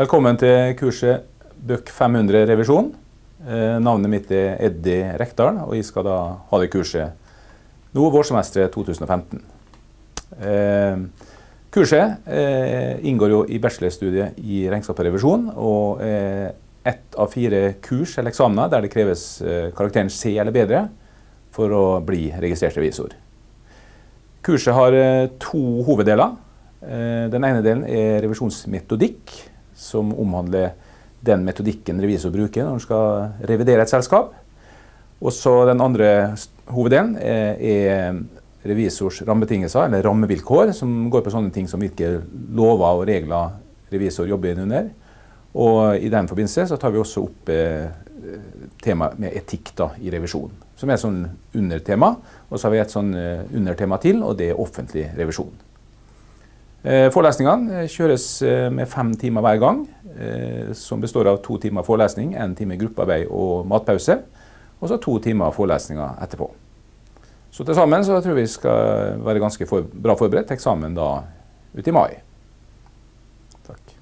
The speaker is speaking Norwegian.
Velkommen til kurset Bøkk 500 revisjon. Eh, navnet mitt er Eddi Rekdal, og jeg skal da ha det kurset nå vårsemesteret 2015. Eh, kurset eh, inngår jo i bachelorstudiet i regnskap og revisjon, og er ett av fire kurs eller eksamener der det kreves karakteren C eller bedre for å bli registrert revisor. Kurset har to hoveddeler. Den ene delen er revisjonsmetodikk som omhandler den metodikken revisor bruker når han skal revidere et selskap. Og så Den andre hoveddelen eh, er revisors rammebetingelser, eller rammevilkår, som går på sånne ting som hvilke lover og regler revisor jobber under. Og I den forbindelse så tar vi også opp eh, temaet med etikk da, i revisjon, som er et sånn undertema. Og så har vi et sånn eh, undertema til, og det er offentlig revisjon. Eh, forelesningene eh, kjøres eh, med fem timer hver gang, som består av to timer forelesning, én time gruppearbeid og matpause, og så to timer forelesninger etterpå. Så til sammen så tror jeg vi skal være ganske for, bra forberedt til eksamen da ute i mai. Takk.